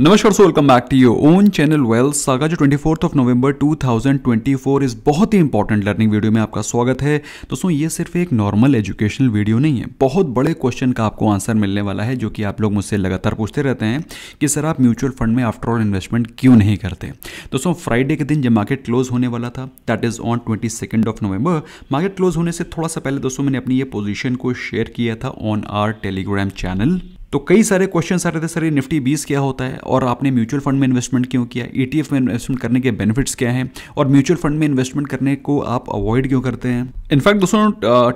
नमस्कार सो welcome back to your own channel wealth saga जो ट्वेंटी फोर्थ ऑफ नवंबर 2024 इस बहुत ही इंपॉर्टेंट लर्निंग वीडियो में आपका स्वागत है दोस्तों ये सिर्फ एक नॉर्मल एजुकेशनल वीडियो नहीं है बहुत बड़े क्वेश्चन का आपको आंसर मिलने वाला है जो कि आप लोग मुझसे लगातार पूछते रहते हैं कि सर आप म्यूचुअल फंड में आफ्टर ऑल इन्वेस्टमेंट क्यों नहीं करते दोस्तों फ्राइडे के दिन जब मार्केट क्लोज होने वाला था that is on twenty of November market close होने से थोड़ा सा पहले दोस्तों मैंने अपनी ये पोजिशन को शेयर किया था ऑन आर टेलीग्राम चैनल तो कई सारे क्वेश्चन आ रहे थे सर ये निफ्टी बीस क्या होता है और आपने म्यूचुअल फंड में इन्वेस्टमेंट क्यों किया ई e में इन्वेस्टमेंट करने के बेनिफिट्स क्या हैं और म्यूचुअल फंड में इन्वेस्टमेंट करने को आप अवॉइड क्यों करते हैं इनफैक्ट दोस्तों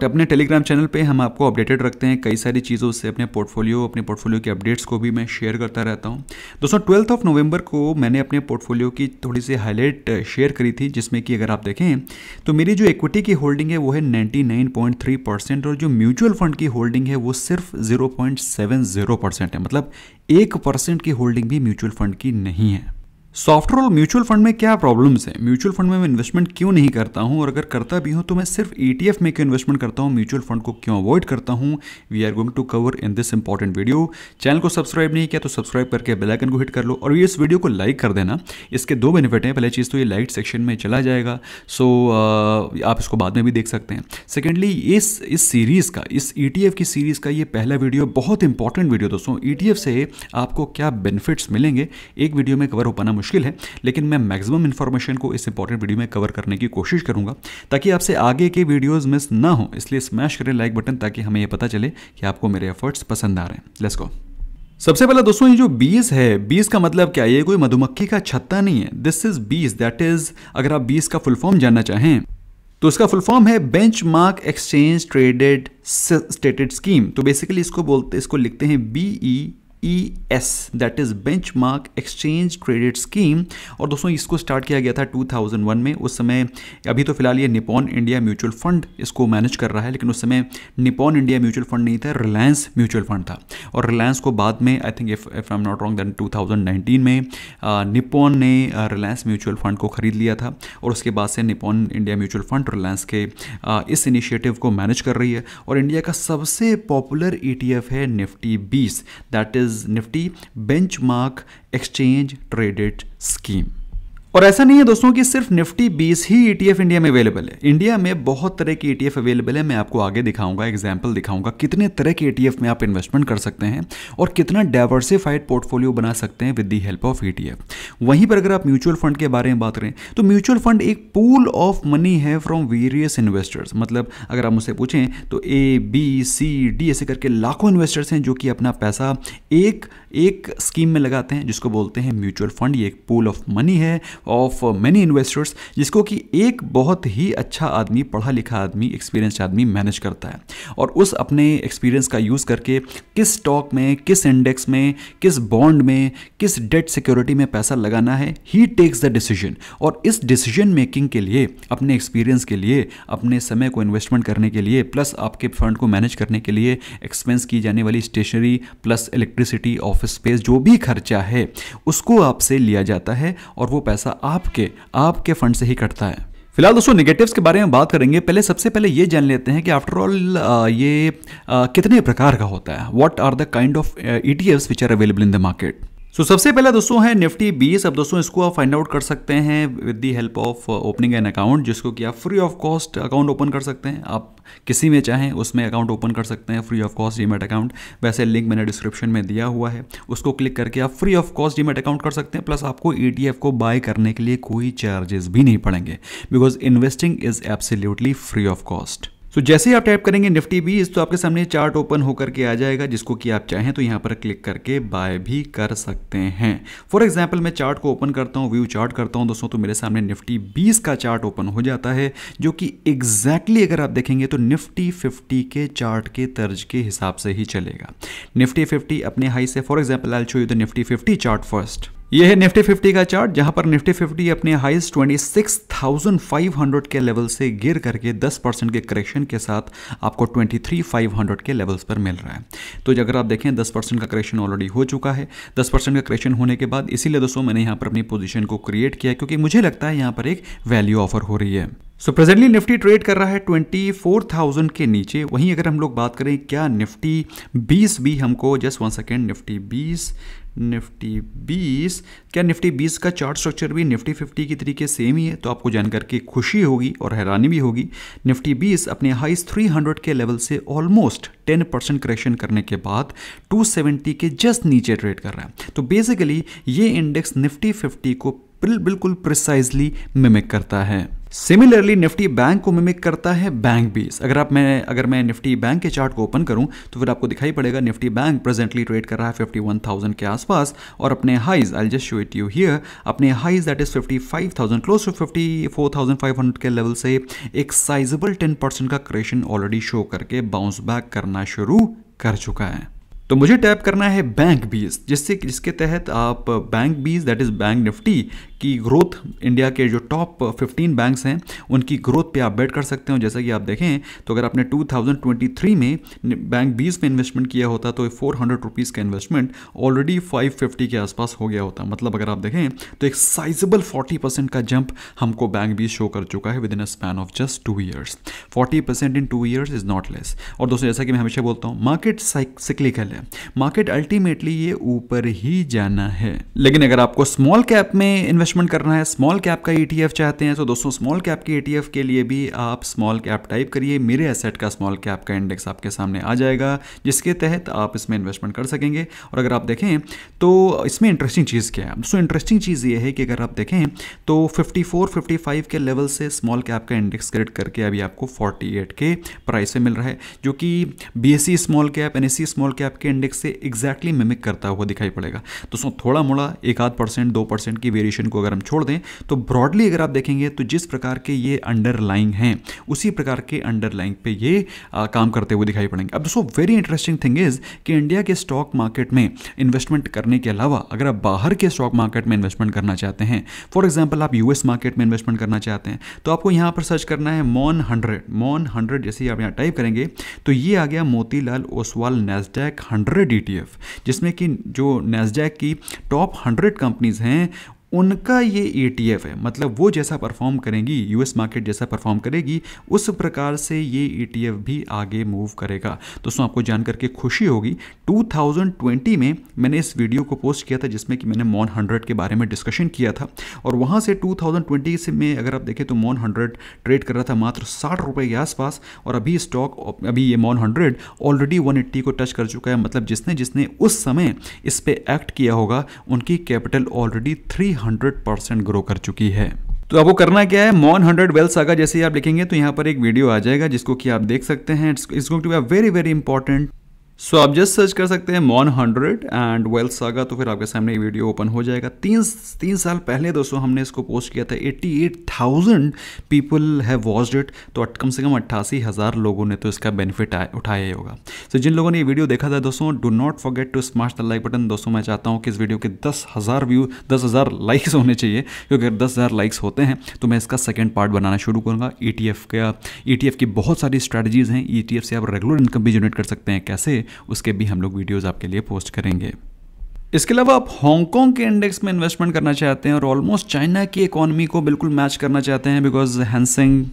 अपने टेलीग्राम चैनल पर हम आपको अपडेटेड रखते हैं कई सारी चीज़ों से अपने पोर्टफोलियो अपने पोर्टफोलियो के अपडेट्स को भी मैं शेयर करता रहता हूँ दोस्तों ट्वेल्थ ऑफ नवंबर को मैंने अपने पोर्टफोलियो की थोड़ी सी हाईलाइट शेयर करी थी जिसमें कि अगर आप देखें तो मेरी जो इक्विटी की होल्डिंग है वो है 99.3 परसेंट और जो म्यूचुअल फंड की होल्डिंग है वो सिर्फ जीरो जीरो परसेंट है मतलब एक परसेंट की होल्डिंग भी म्यूचुअल फंड की नहीं है सॉफ्टवेयर म्यूचुअल फंड में क्या प्रॉब्लम्स हैं म्यूचुअल फंड में मैं इन्वेस्टमेंट क्यों नहीं करता हूं और अगर करता भी हूं तो मैं सिर्फ ई e में क्यों इन्वेस्टमेंट करता हूं म्यूचुअल फंड को क्यों अवॉइड करता हूं we are going to cover in this important video channel को सब्सक्राइब नहीं किया तो सब्सक्राइब करके बेलाइकन को हिट कर लो और ये इस वीडियो को लाइक कर देना इसके दो बेनिफिट हैं पहले चीज़ तो ये लाइट सेक्शन में चला जाएगा सो so, आप इसको बाद में भी देख सकते हैं सेकेंडली इस इस सीरीज़ का इस ई e की सीरीज़ का ये पहला वीडियो बहुत इंपॉर्टेंट वीडियो दोस्तों ई e से आपको क्या बेनिफिट्स मिलेंगे एक वीडियो में कवर हो पाना मुश्किल मुश्किल है लेकिन मैं मैक्सिमम इन्फॉर्मेशन को इस इंपॉर्टेंट वीडियो में कवर करने की कोशिश करूंगा ताकि आपसे आगे के वीडियोज़ मिस ना हो इसलिए स्मैश करें लाइक बटन ताकि हमें यह पता चले कि आपको मेरे एफर्ट्स पसंद आ रहे हैं लेट्स गो सबसे पहला दोस्तों ये जो बीस है बीस का मतलब क्या ये कोई मधुमक्खी का छत्ता नहीं है this is BeES that is अगर आप बीस का फुल फॉर्म जानना चाहें तो इसका फुल फॉर्म है benchmark exchange traded stated scheme तो बेसिकली इसको बोलते इसको लिखते हैं BeES that is benchmark exchange credit scheme और दोस्तों इसको स्टार्ट किया गया था 2001 में उस समय अभी तो फिलहाल ये निपॉन इंडिया म्यूचुअल फंड इसको मैनेज कर रहा है लेकिन उस समय निपॉन इंडिया म्यूचुअल फंड नहीं था रिलायंस म्यूचुअल फंड था और रिलायंस को बाद में I think if if I am not wrong then nineteen में निपॉन uh, ने रिलायंस म्यूचुअल फंड को खरीद लिया था और उसके बाद से Nippon India mutual fund Reliance के uh, इस इनिशिएटिव को मैनेज कर रही है और इंडिया का सबसे पॉपुलर ई e है Nifty BeES that is is Nifty Benchmark Exchange Traded Scheme. और ऐसा नहीं है दोस्तों कि सिर्फ निफ्टी बीस ही ईटीएफ e इंडिया में अवेलेबल है इंडिया में बहुत तरह के ईटीएफ अवेलेबल है मैं आपको आगे दिखाऊंगा एग्जाम्पल दिखाऊंगा कितने तरह के ईटीएफ e में आप इन्वेस्टमेंट कर सकते हैं और कितना डाइवर्सिफाइड पोर्टफोलियो बना सकते हैं with the help of ETF वहीं पर अगर आप म्यूचुअल फंड के बारे में बात करें तो म्यूचुअल फंड एक पूल ऑफ मनी है फ्रॉम वेरियस इन्वेस्टर्स मतलब अगर आप मुझसे पूछें तो ए बी सी डी ऐसे करके लाखों इन्वेस्टर्स हैं जो कि अपना पैसा एक एक स्कीम में लगाते हैं जिसको बोलते हैं म्यूचुअल फंड ये एक पूल ऑफ मनी है ऑफ मेनी इन्वेस्टर्स जिसको कि एक बहुत ही अच्छा आदमी पढ़ा लिखा आदमी एक्सपीरियंस आदमी मैनेज करता है और उस अपने एक्सपीरियंस का यूज़ करके किस स्टॉक में किस इंडेक्स में किस बॉन्ड में किस डेट सिक्योरिटी में पैसा लगाना है ही टेक्स द डिसीजन और इस डिसीजन मेकिंग के लिए अपने एक्सपीरियंस के लिए अपने समय को इन्वेस्टमेंट करने के लिए प्लस आपके फंड को मैनेज करने के लिए एक्सपेंस की जाने वाली stationery plus electricity of office space जो भी खर्चा है उसको आपसे लिया जाता है और वो पैसा आपके आपके फंड से ही कटता है फिलहाल दोस्तों नेगेटिव्स के बारे में बात करेंगे पहले सबसे पहले ये जान लेते हैं कि आफ्टर ऑल ये आ, कितने प्रकार का होता है what are the kind of E T Fs which are available in the market so so, सबसे पहला दोस्तों है निफ्टी बीस अब दोस्तों इसको आप फाइंड आउट कर सकते हैं with the help of opening an account जिसको कि आप free of cost account open कर सकते हैं आप किसी में चाहें उसमें अकाउंट ओपन कर सकते हैं free of cost demat account वैसे लिंक मैंने डिस्क्रिप्शन में दिया हुआ है उसको क्लिक करके आप free of cost demat account कर सकते हैं प्लस आपको ई e को बाय करने के लिए कोई चार्जेस भी नहीं पड़ेंगे because investing is absolutely free of cost so so, जैसे ही आप टाइप करेंगे निफ्टी बीस तो आपके सामने चार्ट ओपन होकर के आ जाएगा जिसको कि आप चाहें तो यहाँ पर क्लिक करके बाय भी कर सकते हैं फॉर एग्जाम्पल मैं चार्ट को ओपन करता हूँ व्यू चार्ट करता हूँ दोस्तों तो मेरे सामने निफ्टी बीस का चार्ट ओपन हो जाता है जो कि एग्जैक्टली exactly अगर आप देखेंगे तो निफ्टी फिफ्टी के चार्ट के तर्ज के हिसाब से ही चलेगा निफ्टी फिफ्टी अपने हाई से for example let show you the Nifty fifty chart first यह है निफ्टी 50 का चार्ट जहां पर निफ्टी 50 अपने हाईस्ट 26,500 के लेवल से गिर करके 10 परसेंट के करेक्शन के साथ आपको 23,500 के लेवल्स पर मिल रहा है तो अगर आप देखें 10 परसेंट का करेक्शन ऑलरेडी हो चुका है 10 परसेंट का करेक्शन होने के बाद इसीलिए दोस्तों मैंने यहाँ पर अपनी पोजिशन को क्रिएट किया क्योंकि मुझे लगता है यहाँ पर एक वैल्यू ऑफर हो रही है सो प्रेजेंटली निफ्टी ट्रेड कर रहा है 24,000 के नीचे वहीं अगर हम लोग बात करें क्या निफ्टी 20 भी हमको just one second Nifty 20 Nifty 20 क्या निफ्टी 20 का चार्ट स्ट्रक्चर भी निफ्टी 50 की तरीके सेम ही है तो आपको जानकर के खुशी होगी और हैरानी भी होगी निफ्टी 20 अपने हाइस 300 के लेवल से ऑलमोस्ट 10 परसेंट करेक्शन करने के बाद 270 के जस्ट नीचे ट्रेड कर रहा है तो बेसिकली ये इंडेक्स निफ्टी 50 को बिल्कुल प्रिसाइजली मिमिक करता है सिमिलरली निफ्टी बैंक को मिमिक करता है बैंक बीस अगर आप मैं अगर मैं निफ्टी बैंक के चार्ट को ओपन करूं तो फिर आपको दिखाई पड़ेगा निफ्टी बैंक प्रेजेंटली ट्रेड कर रहा है 51,000 के आसपास और अपने highs I just show it you here अपने highs that is 55,000 close to 54,500 के लेवल से एक साइजेबल 10% का क्रेशन ऑलरेडी शो करके बाउंस बैक करना शुरू कर चुका है तो मुझे टैप करना है बैंक बीस जिससे जिसके तहत आप bank BeES that is bank Nifty की ग्रोथ इंडिया के जो टॉप 15 बैंक्स हैं उनकी ग्रोथ पे आप बेट कर सकते हो जैसा कि आप देखें तो अगर आपने 2023 में बैंक बीस में इन्वेस्टमेंट किया होता तो फोर हंड्रेड रुपीज़ का इन्वेस्टमेंट ऑलरेडी 550 के आसपास हो गया होता मतलब अगर आप देखें तो एक साइजेबल 40 परसेंट का जंप हमको बैंक बीस शो कर चुका है within a span of just two years forty percent in two years is not less और दोस्तों जैसा कि मैं हमेशा बोलता हूँ मार्केट साइकिल है मार्केट अल्टीमेटली ये ऊपर ही जाना है लेकिन अगर आपको स्मॉल कैप में इन्वेस्ट इन्वेस्टमेंट करना है स्मॉल कैप का ई e चाहते हैं तो दोस्तों स्मॉल कैप के ई e के लिए भी आप स्मॉल कैप टाइप करिए मेरे एसेट का स्मॉल कैप का इंडेक्स आपके सामने आ जाएगा जिसके तहत आप इसमें इन्वेस्टमेंट कर सकेंगे और अगर आप देखें तो इसमें इंटरेस्टिंग चीज़ क्या है दोस्तों इंटरेस्टिंग चीज़ ये है कि अगर आप देखें तो फिफ्टी फोर के लेवल से स्मॉल कैप का इंडेक्स क्रिएट करके अभी आपको फोर्टी के प्राइस से मिल रहा है जो कि B small cap and small cap के इंडेक्स से एग्जैक्टली मिमिक करता हुआ दिखाई पड़ेगा दोस्तों थोड़ा मोड़ा एक आध परसेंट दो परसेंट की वेरिएशन को को अगर हम छोड़ दें तो ब्रॉडली अगर आप देखेंगे तो जिस प्रकार के ये अंडरलाइंग हैं उसी प्रकार के अंडरलाइंग पे ये आ, काम करते हुए दिखाई पड़ेंगे अब दोस्तों वेरी इंटरेस्टिंग थिंग इज़ कि इंडिया के स्टॉक मार्केट में इन्वेस्टमेंट करने के अलावा अगर आप बाहर के स्टॉक मार्केट में इन्वेस्टमेंट करना चाहते हैं फॉर एग्जाम्पल आप यूएस मार्केट में इन्वेस्टमेंट करना चाहते हैं तो आपको यहाँ पर सर्च करना है मॉन हंड्रेड मॉन हंड्रेड जैसे आप यहाँ टाइप करेंगे तो ये आ गया Motilal Oswal Nasdaq hundred E जिसमें कि जो नेस्डैक की टॉप हंड्रेड कंपनीज हैं उनका ये ई e है मतलब वो जैसा परफॉर्म करेंगी यूएस मार्केट जैसा परफॉर्म करेगी उस प्रकार से ये ई e भी आगे मूव करेगा दोस्तों आपको जान करके खुशी होगी 2020 में मैंने इस वीडियो को पोस्ट किया था जिसमें कि मैंने मॉन हंड्रेड के बारे में डिस्कशन किया था और वहाँ से 2020 से में अगर आप देखें तो मॉन हंड्रेड ट्रेड कर रहा था मात्र साठ रुपये के आसपास और अभी स्टॉक अभी ये मॉन हंड्रेड ऑलरेडी वन को टच कर चुका है मतलब जिसने जिसने उस समय इस पर एक्ट किया होगा उनकी capital already three hundred percent grow कर चुकी है तो वो करना क्या है मॉन हंड्रेड वेल्स अगर जैसे ही आप लिखेंगे तो यहाँ पर एक वीडियो आ जाएगा जिसको कि आप देख सकते हैं it's going to be very very important so so, आप जस्ट सर्च कर सकते हैं MON hundred and wealth saga तो फिर आपके सामने ये वीडियो ओपन हो जाएगा तीन तीन साल पहले दोस्तों हमने इसको पोस्ट किया था eighty eight thousand people have watched it तो कम से कम अट्ठासी हज़ार लोगों ने तो इसका बेनिफिट उठाया ही होगा सो so, जिन लोगों ने ये वीडियो देखा था दोस्तों do not forget to smart the like button दोस्तों मैं चाहता हूँ कि इस वीडियो के दस हज़ार व्यू दस हज़ार लाइक्स होने चाहिए क्योंकि अगर दस हज़ार लाइक्स होते हैं तो मैं इसका सेकेंड पार्ट बनाना शुरू करूँगा ई e टी एफ का ई टी एफ की बहुत सारी स्ट्रैटेजीज़ हैं ई टी एफ से आप रेगुलर इनकम भी जनरेट कर सकते हैं कैसे उसके भी हम लोग वीडियोज़ आपके लिए पोस्ट करेंगे इसके अलावा आप हांगकांग के इंडेक्स में इन्वेस्टमेंट करना चाहते हैं और ऑलमोस्ट चाइना की इकोनॉमी को बिल्कुल मैच करना चाहते हैं because Hang Seng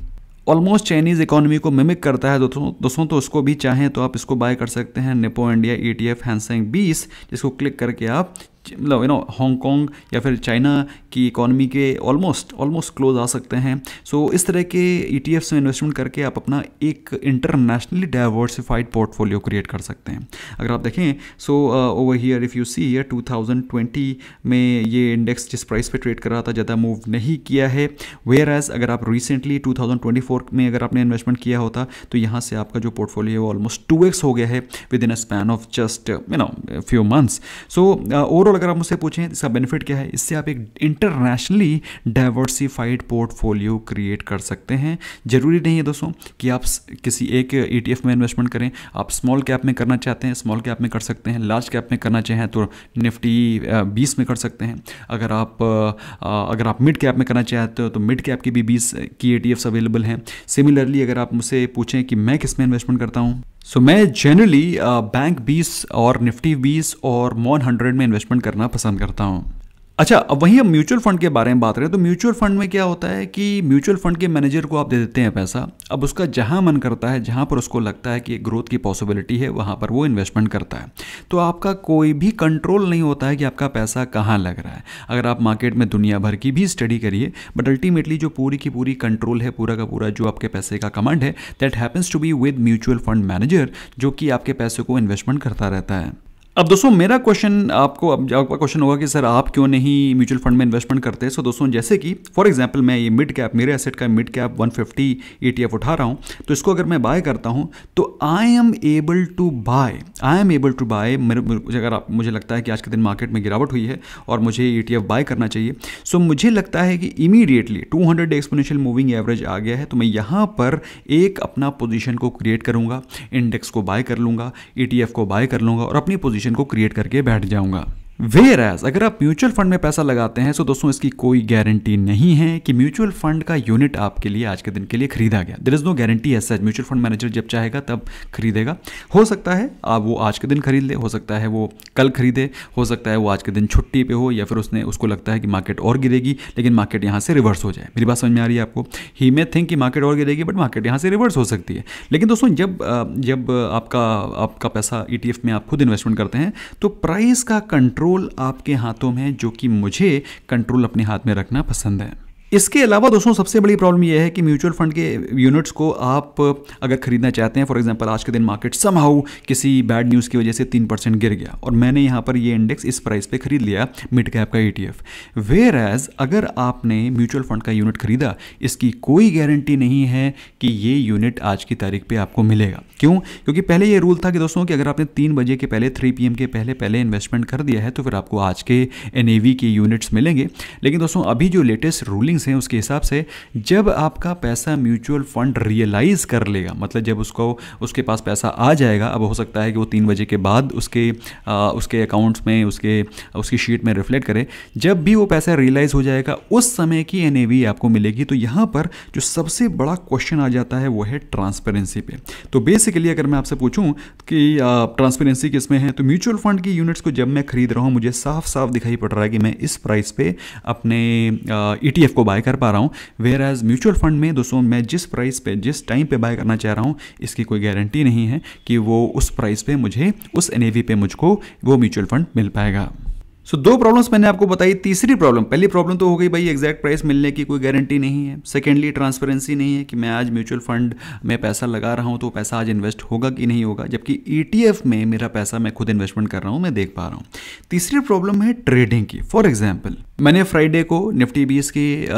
almost Chinese economy को मिमिक करता है दोस्तों दोस्तों तो उसको भी चाहें तो आप इसको बाय कर सकते हैं Nippon India ETF T F Hang Seng BeES जिसको क्लिक करके आप मतलब यू नो हांगकॉन्ग या फिर चाइना की इकोनॉमी के ऑलमोस्ट ऑलमोस्ट क्लोज आ सकते हैं सो so, इस तरह के ई e में इन्वेस्टमेंट करके आप अपना एक इंटरनेशनली डाइवर्सिफाइड पोर्टफोलियो क्रिएट कर सकते हैं अगर आप देखें so over here if you see year 2020 में ये इंडेक्स जिस प्राइस पे ट्रेड कर रहा था ज़्यादा मूव नहीं किया है वेयर एज अगर आप रिसेंटली 2024 में अगर आपने इन्वेस्टमेंट किया होता तो यहाँ से आपका जो पोर्टफोलियो है वो ऑलमोस्ट टू हो गया है within a span of just you know few months so overall overall अगर आप मुझसे पूछें इसका बेनिफिट क्या है इससे आप एक इंटरनेशनली डाइवर्सिफाइड पोर्टफोलियो क्रिएट कर सकते हैं जरूरी नहीं है दोस्तों कि आप किसी एक ई e में इन्वेस्टमेंट करें आप स्मॉल कैप में करना चाहते हैं स्मॉल कैप में कर सकते हैं लार्ज कैप में करना चाहें तो निफ्टी बीस में कर सकते हैं अगर आप अगर आप मिड कैप में करना चाहते हो तो मिड कैप की भी बीस की ए e अवेलेबल हैं सिमिलरली अगर आप मुझसे पूछें कि मैं किस में इन्वेस्टमेंट करता हूँ सो so, मैं जनरली बैंक uh, बीस और निफ्टी बीस और मॉन हंड्रेड में इन्वेस्टमेंट करना पसंद करता हूँ अच्छा अब वहीं हम म्यूचुअल फंड के बारे में बात करें तो म्यूचुअल फंड में क्या होता है कि म्यूचुअल फंड के मैनेजर को आप दे देते हैं पैसा अब उसका जहां मन करता है जहां पर उसको लगता है कि ग्रोथ की पॉसिबिलिटी है वहां पर वो इन्वेस्टमेंट करता है तो आपका कोई भी कंट्रोल नहीं होता है कि आपका पैसा कहाँ लग रहा है अगर आप मार्केट में दुनिया भर की भी स्टडी करिए बट अल्टीमेटली जो पूरी की पूरी कंट्रोल है पूरा का पूरा जो आपके पैसे का कमांड है that happens to be with mutual fund manager जो कि आपके पैसे को इन्वेस्टमेंट करता रहता है अब दोस्तों मेरा क्वेश्चन आपको अब आपका क्वेश्चन होगा कि सर आप क्यों नहीं म्यूचुअल फंड में इन्वेस्टमेंट करते सो दोस्तों जैसे कि फॉर एग्जांपल मैं ये मिड कैप मेरे एसेट का मिड कैप 150 फिफ्टी उठा रहा हूँ तो इसको अगर मैं बाय करता हूँ तो I am able to buy I am able to buy मेरे अगर आप मुझे लगता है कि आज के दिन मार्केट में गिरावट हुई है और मुझे ई बाय करना चाहिए सो so, मुझे लगता है कि immediately two hundred exponential moving average आ गया है तो मैं यहाँ पर एक अपना पोजिशन को क्रिएट करूँगा इंडेक्स को बाय कर लूँगा ई को बाय कर लूँगा और अपनी पोजिशन को क्रिएट करके बैठ जाऊँगा वेयर एज अगर आप म्यूचुअल फंड में पैसा लगाते हैं तो दोस्तों इसकी कोई गारंटी नहीं है कि म्यूचुअल फंड का यूनिट आपके लिए आज के दिन के लिए खरीदा गया there is no guarantee as mutual fund manager जब चाहेगा तब खरीदेगा हो सकता है आप वो आज के दिन खरीद ले हो सकता है वो कल खरीदे हो सकता है वो आज के दिन छुट्टी पे हो या फिर उसने उसको लगता है कि मार्केट और गिरेगी लेकिन मार्केट यहाँ से रिवर्स हो जाए मेरी बात समझ में आ रही है आपको ही मे थिंक कि मार्केट और गिरेगी बट मार्केट यहाँ से रिवर्स हो सकती है लेकिन दोस्तों जब जब आपका आपका पैसा ई e में आप खुद इन्वेस्टमेंट करते हैं तो प्राइस का कंट्रोल कंट्रोल आपके हाथों में है जो कि मुझे कंट्रोल अपने हाथ में रखना पसंद है इसके अलावा दोस्तों सबसे बड़ी प्रॉब्लम यह है कि म्यूचुअल फंड के यूनिट्स को आप अगर खरीदना चाहते हैं फॉर एग्जांपल आज के दिन मार्केट समहाउ किसी बैड न्यूज़ की वजह से तीन परसेंट गिर गया और मैंने यहाँ पर ये इंडेक्स इस प्राइस पे खरीद लिया मिड कैप का ईटीएफ वेयर एज अगर आपने म्यूचुअल फंड का यूनिट खरीदा इसकी कोई गारंटी नहीं है कि ये यूनिट आज की तारीख पर आपको मिलेगा क्यों क्योंकि पहले ये रूल था कि दोस्तों कि अगर आपने तीन बजे के पहले थ्री पी के पहले पहले इन्वेस्टमेंट कर दिया है तो फिर आपको आज के एन के यूनिट्स मिलेंगे लेकिन दोस्तों अभी जो लेटेस्ट रूलिंग सेविंग्स हैं उसके हिसाब से जब आपका पैसा म्यूचुअल फंड रियलाइज़ कर लेगा मतलब जब उसको उसके पास पैसा आ जाएगा अब हो सकता है कि वो तीन बजे के बाद उसके आ, उसके अकाउंट्स में उसके उसकी शीट में रिफ्लेक्ट करे जब भी वो पैसा रियलाइज़ हो जाएगा उस समय की एन आपको मिलेगी तो यहाँ पर जो सबसे बड़ा क्वेश्चन आ जाता है वो है ट्रांसपेरेंसी पे तो बेसिकली अगर मैं आपसे पूछूं कि ट्रांसपेरेंसी किसमें है तो म्यूचुअल फंड की यूनिट्स को जब मैं खरीद रहा हूँ मुझे साफ साफ दिखाई पड़ रहा है कि मैं इस प्राइस पे अपने ई e को बाय कर पा रहा हूँ वेयर एज म्यूचुअल फंड में दोस्तों मैं जिस प्राइस पे जिस टाइम पे बाय करना चाह रहा हूँ इसकी कोई गारंटी नहीं है कि वो उस प्राइस पे मुझे उस एन पे मुझको वो म्यूचुअल फंड मिल पाएगा सो so, दो प्रॉब्लम्स मैंने आपको बताई तीसरी प्रॉब्लम पहली प्रॉब्लम तो हो गई भाई एग्जैक्ट प्राइस मिलने की कोई गारंटी नहीं है सेकेंडली ट्रांसपेरेंसी नहीं है कि मैं आज म्यूचुअल फंड में पैसा लगा रहा हूँ तो पैसा आज इन्वेस्ट होगा कि नहीं होगा जबकि ई e में मेरा पैसा मैं खुद इन्वेस्टमेंट कर रहा हूँ मैं देख पा रहा हूँ तीसरी प्रॉब्लम है ट्रेडिंग की फॉर एग्जाम्पल मैंने फ्राइडे को निफ्टी बीस के आ,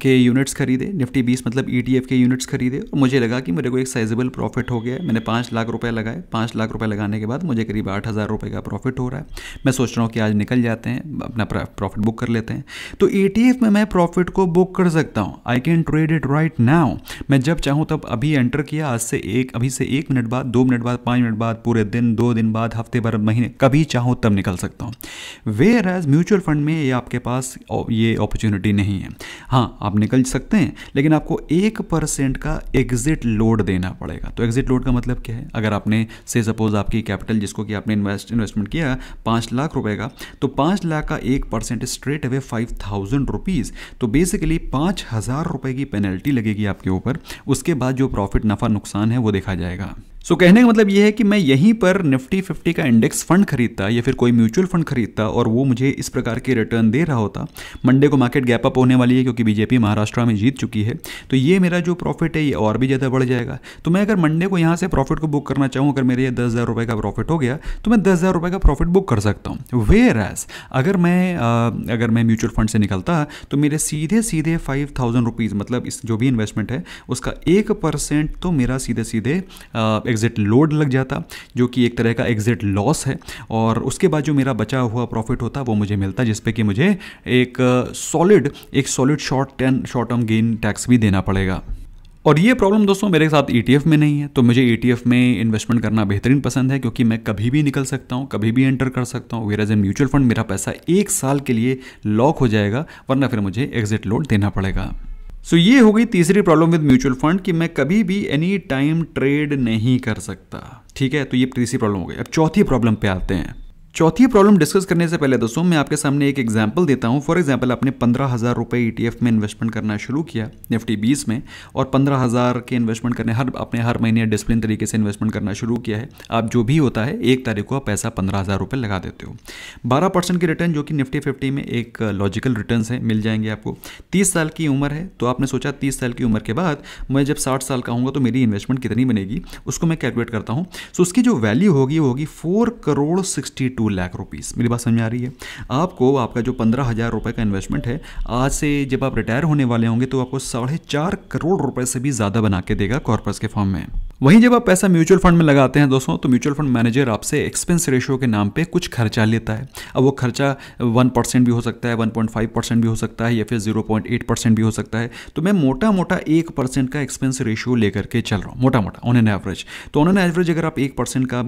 के यूनिट्स खरीदे निफ्टी बीस मतलब ई e के यूनिट्स खरीदे और मुझे लगा कि मेरे को एक साइजेबल प्रॉफिट हो गया मैंने पाँच लाख रुपये लगाए पाँच लाख रुपये लगाने के बाद मुझे करीब आठ हज़ार रुपये का प्रॉफिट हो रहा है मैं सोच रहा हूँ कि आज निकल जाए जाते हैं अपना प्रॉफिट बुक कर लेते हैं तो ई में मैं प्रॉफिट को बुक कर सकता हूँ I can trade it right now मैं जब चाहूँ तब अभी एंटर किया आज से एक अभी से एक मिनट बाद दो मिनट बाद पाँच मिनट बाद पूरे दिन दो दिन बाद हफ्ते भर महीने कभी चाहूँ तब निकल सकता हूँ वेयर एज म्यूचुअल फंड में ये आपके पास ये अपॉर्चुनिटी नहीं है हाँ आप निकल सकते हैं लेकिन आपको एक परसेंट का एग्जिट लोड देना पड़ेगा तो एग्जिट लोड का मतलब क्या है अगर आपने से सपोज आपकी कैपिटल जिसको कि आपने इन्वेस्ट इन्वेस्टमेंट किया पाँच लाख रुपए का तो पाँच लाख का एक percent straight away five thousand rupees तो बेसिकली पांच हज़ार रुपए की पेनल्टी लगेगी आपके ऊपर उसके बाद जो प्रॉफिट नफ़ा नुकसान है वो देखा जाएगा सो so, कहने का मतलब ये है कि मैं यहीं पर निफ्टी फिफ्टी का इंडेक्स फंड खरीदता या फिर कोई म्यूचुअल फंड खरीदता और वो मुझे इस प्रकार के रिटर्न दे रहा होता मंडे को मार्केट गैप अप होने वाली है क्योंकि बीजेपी महाराष्ट्र में जीत चुकी है तो ये मेरा जो प्रॉफिट है ये और भी ज़्यादा बढ़ जाएगा तो मैं अगर मंडे को यहाँ से प्रॉफिट को बुक करना चाहूँ अगर मेरे ये दस हज़ार का प्रॉफिट हो गया तो मैं दस हज़ार रुपये का प्रॉफिट बुक कर सकता हूँ वेयर एज अगर मैं अगर मैं म्यूचुअल फंड से निकलता तो मेरे सीधे सीधे फाइव थाउजेंड रुपीज़ मतलब इस जो भी इन्वेस्टमेंट है उसका एक परसेंट तो मेरा सीधे सीधे एग्ज़िट लोड लग जाता जो कि एक तरह का एग्ज़िट लॉस है और उसके बाद जो मेरा बचा हुआ प्रॉफिट होता वो मुझे मिलता जिसपे कि मुझे एक सॉलिड एक solid short term short term gain tax भी देना पड़ेगा और ये प्रॉब्लम दोस्तों मेरे साथ ई e में नहीं है तो मुझे ई e में इन्वेस्टमेंट करना बेहतरीन पसंद है क्योंकि मैं कभी भी निकल सकता हूँ कभी भी एंटर कर सकता हूँ एज ए म्यूचुअल फंड मेरा पैसा एक साल के लिए लॉक हो जाएगा वरना फिर मुझे एग्जिट लोड देना पड़ेगा सो so, ये हो गई तीसरी प्रॉब्लम विद म्यूचुअल फंड कि मैं कभी भी एनी टाइम ट्रेड नहीं कर सकता ठीक है तो ये तीसरी प्रॉब्लम हो गई अब चौथी प्रॉब्लम पे आते हैं चौथी प्रॉब्लम डिस्कस करने से पहले दोस्तों मैं आपके सामने एक एग्जांपल देता हूँ फॉर एग्जांपल आपने पंद्रह हज़ार रुपये ई e में इन्वेस्टमेंट करना शुरू किया निफ्टी बीस में और पंद्रह हज़ार के इन्वेस्टमेंट करने हर अपने हर महीने डिसिप्लिन तरीके से इन्वेस्टमेंट करना शुरू किया है आप जो भी होता है एक तारीख को आप पैसा पंद्रह हज़ार रुपये लगा देते हो बारह परसेंट की रिटर्न जो कि निफ्टी फिफ्टी में एक लॉजिकल रिटर्न है मिल जाएंगे आपको तीस साल की उम्र है तो आपने सोचा तीस साल की उम्र के बाद मैं जब साठ साल का हूँगा तो मेरी इन्वेस्टमेंट कितनी बनेगी उसको मैं कैलकुलेट करता हूँ सो उसकी जो वैल्यू होगी होगी four crore sixty two lakh rupees मेरी बात समझ में आ रही है आपको आपका जो पंद्रह हज़ार रुपये का इन्वेस्टमेंट है आज से जब आप रिटायर होने वाले होंगे तो आपको साढ़े चार करोड़ रुपये से भी ज़्यादा बना के देगा कॉर्पस के फॉर्म में वहीं जब आप पैसा म्यूचुअल फंड में लगाते हैं दोस्तों तो म्यूचुअल फंड मैनेजर आपसे एक्सपेंस रेशियो के नाम पे कुछ खर्चा लेता है अब वो खर्चा वन परसेंट भी हो सकता है वन पॉइंट फाइव परसेंट भी हो सकता है या फिर जीरो पॉइंट एट परसेंट भी हो सकता है तो मैं मोटा मोटा एक परसेंट का एक्सपेंस रेशियो लेकर के चल रहा हूँ मोटा मोटा ऑन एन एवरेज तो ऑन एन एवरेज अगर आप एक परसेंट का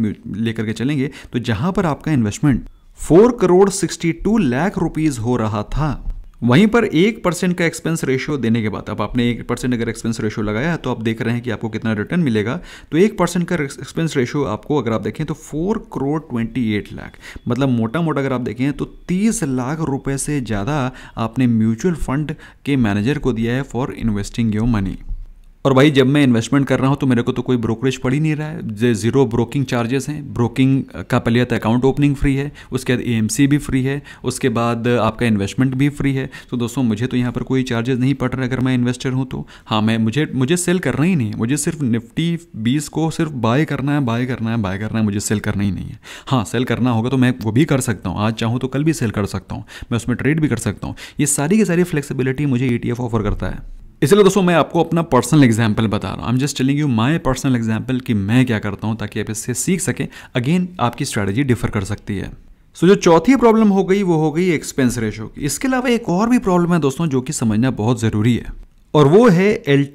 लेकर के चलेंगे तो जहाँ पर आपका investment four crore sixty two lakh rupees हो रहा था वहीं पर एक परसेंट का एक्सपेंस रेशियो देने के बाद अब आपने एक परसेंट अगर एक्सपेंस रेशियो लगाया तो आप देख रहे हैं कि आपको कितना रिटर्न मिलेगा तो एक परसेंट का एक्सपेंस रेशियो आपको अगर आप देखें तो four crore twenty eight lakh मतलब मोटा मोटा अगर आप देखें तो तीस लाख रुपए से ज़्यादा आपने म्यूचुअल फंड के मैनेजर को दिया है फॉर इन्वेस्टिंग योर मनी और भाई जब मैं इन्वेस्टमेंट कर रहा हूँ तो मेरे को तो कोई ब्रोकरेज पड़ ही नहीं रहा है ज़ीरो ब्रोकिंग चार्जेस हैं ब्रोकिंग का पहले तो अकाउंट ओपनिंग फ्री है उसके बाद ए भी फ्री है उसके बाद आपका इन्वेस्टमेंट भी फ्री है तो दोस्तों मुझे तो यहाँ पर कोई चार्जेस नहीं पड़ रहा अगर मैं इन्वेस्टर हूँ तो हाँ मैं मुझे मुझे सेल करना ही नहीं है मुझे सिर्फ निफ्टी बीस को सिर्फ बाय करना है बाय करना है बाय करना है मुझे सेल करना ही नहीं है हाँ सेल करना होगा तो मैं वो भी कर सकता हूँ आज चाहूँ तो कल भी सेल कर सकता हूँ मैं उसमें ट्रेड भी कर सकता हूँ ये सारी की सारी फ्लेक्सीबिलिटी मुझे ई e ऑफर करता है इसलिए दोस्तों मैं आपको अपना पर्सनल एग्जाम्पल बता रहा हूँ I am just telling you my personal example कि मैं क्या करता हूँ ताकि आप इससे सीख सकें अगेन आपकी स्ट्रैटेजी डिफर कर सकती है सो so, जो चौथी प्रॉब्लम हो गई वो हो गई एक्सपेंस रेशो की इसके अलावा एक और भी प्रॉब्लम है दोस्तों जो कि समझना बहुत ज़रूरी है और वो है L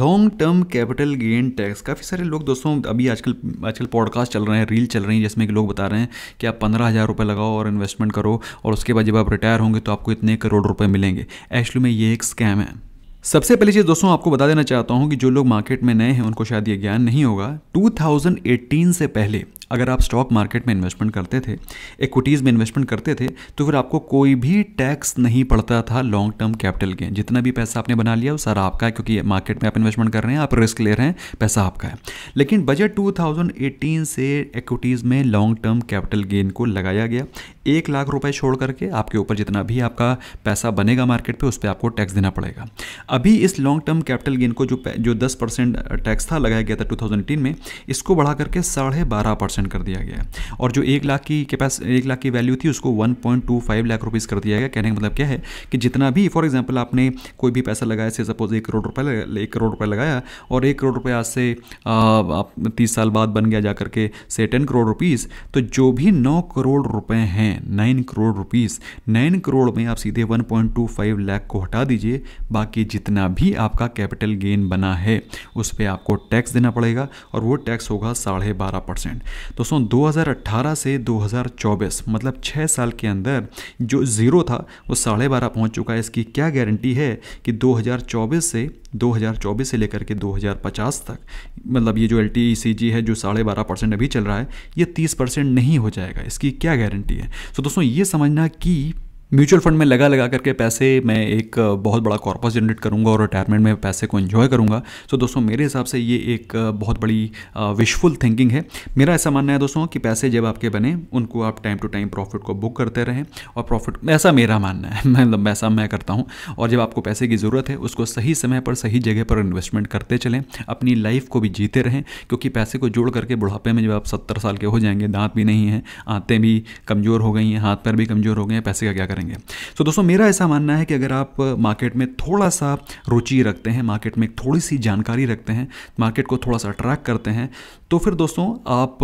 long term capital gain tax काफ़ी सारे लोग दोस्तों अभी आजकल आजकल पॉडकास्ट चल रहे हैं रील चल रही हैं जिसमें कि लोग बता रहे हैं कि आप पंद्रह हज़ार रुपये लगाओ और इन्वेस्टमेंट करो और उसके बाद जब आप रिटायर होंगे तो आपको इतने करोड़ रुपये मिलेंगे एक्चुअली में ये एक स्कैम है सबसे पहली चीज़ दोस्तों आपको बता देना चाहता हूं कि जो लोग मार्केट में नए हैं उनको शायद ये ज्ञान नहीं होगा 2018 से पहले अगर आप स्टॉक मार्केट में इन्वेस्टमेंट करते थे इक्विटीज़ में इन्वेस्टमेंट करते थे तो फिर आपको कोई भी टैक्स नहीं पड़ता था लॉन्ग टर्म कैपिटल गेन जितना भी पैसा आपने बना लिया वो सारा आपका है क्योंकि मार्केट में आप इन्वेस्टमेंट कर रहे हैं आप रिस्क ले रहे हैं पैसा आपका है लेकिन बजट टू से इक्विटीज़ में लॉन्ग टर्म कैपिटल गेन को लगाया गया एक लाख रुपये छोड़ करके आपके ऊपर जितना भी आपका पैसा बनेगा मार्केट पर उस पर आपको टैक्स देना पड़ेगा अभी इस लॉन्ग टर्म कैपिटल गेन को जो जो दस परसेंट टैक्स था लगाया गया था टू में इसको बढ़ा करके साढ़े बारह परसेंट परसेंट कर दिया गया है और जो एक लाख की के एक लाख की वैल्यू थी उसको one point two five lakh rupees कर दिया गया कहने का मतलब क्या है कि जितना भी फॉर एग्जाम्पल आपने कोई भी पैसा लगाया से सपोज एक करोड़ रुपये एक करोड़ रुपये लगाया और एक करोड़ रुपये आज से आप तीस साल बाद बन गया जाकर के से टेन करोड़ रुपीज़ तो जो भी नौ करोड़ रुपए हैं nine crore rupees nine crore में आप सीधे one point two five lakh को हटा दीजिए बाकी जितना भी आपका कैपिटल गेन बना है उस पर आपको टैक्स देना पड़ेगा और वो टैक्स होगा साढ़े बारह परसेंट तो दोस्तों 2018 से 2024 मतलब छः साल के अंदर जो ज़ीरो था वो साढ़े बारह पहुँच चुका है इसकी क्या गारंटी है कि 2024 से 2024 से लेकर के 2050 तक मतलब ये जो एल है जो साढ़े बारह परसेंट अभी चल रहा है ये तीस परसेंट नहीं हो जाएगा इसकी क्या गारंटी है सो तो दोस्तों ये समझना कि म्यूचुअल फंड में लगा लगा करके पैसे मैं एक बहुत बड़ा कॉर्पस जनरेट करूंगा और रिटायरमेंट में पैसे को एंजॉय करूंगा सो so, दोस्तों मेरे हिसाब से ये एक बहुत बड़ी विशफुल थिंकिंग है मेरा ऐसा मानना है दोस्तों कि पैसे जब आपके बने उनको आप टाइम टू टाइम प्रॉफिट को बुक करते रहें और प्रॉफिट ऐसा मेरा मानना है मतलब ऐसा मैं करता हूँ और जब आपको पैसे की ज़रूरत है उसको सही समय पर सही जगह पर इन्वेस्टमेंट करते चलें अपनी लाइफ को भी जीते रहें क्योंकि पैसे को जोड़ करके बुढ़ापे में जब आप सत्तर साल के हो जाएंगे दांत भी नहीं हैं आँतें भी कमज़ोर हो गई हैं हाथ पैर भी कमज़ोर हो गए हैं पैसे का क्या करें करेंगे सो तो दोस्तों मेरा ऐसा मानना है कि अगर आप मार्केट में थोड़ा सा रुचि रखते हैं मार्केट में थोड़ी सी जानकारी रखते हैं मार्केट को थोड़ा सा अट्रैक्ट करते हैं तो फिर दोस्तों आप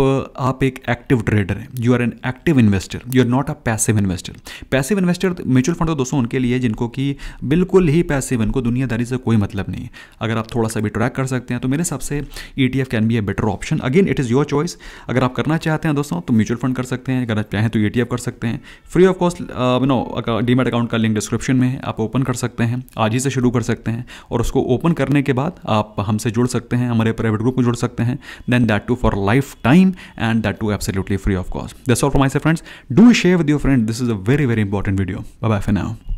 आप एक एक्टिव ट्रेडर हैं you are an active investor you are not a passive investor passive investor mutual fund तो दोस्तों उनके लिए जिनको कि बिल्कुल ही पैसिव इनको दुनियादारी से कोई मतलब नहीं अगर आप थोड़ा सा भी ट्रैक कर सकते हैं तो मेरे हिसाब से E T F can be a better option again it is your choice अगर आप करना चाहते हैं दोस्तों तो म्यूचुअल फंड कर सकते हैं अगर आप चाहें तो ई टी एफ कर सकते हैं free of cost no demat account का लिंक डिस्क्रिप्शन में है आप ओपन कर सकते हैं आज ही से शुरू कर सकते हैं और उसको ओपन करने के बाद आप हमसे जुड़ सकते हैं हमारे प्राइवेट ग्रुप में जुड़ सकते हैं then that too for lifetime and that too absolutely free of cost. That's all from my side friends. Do share with your friends. This is a very, very important video. Bye bye for now.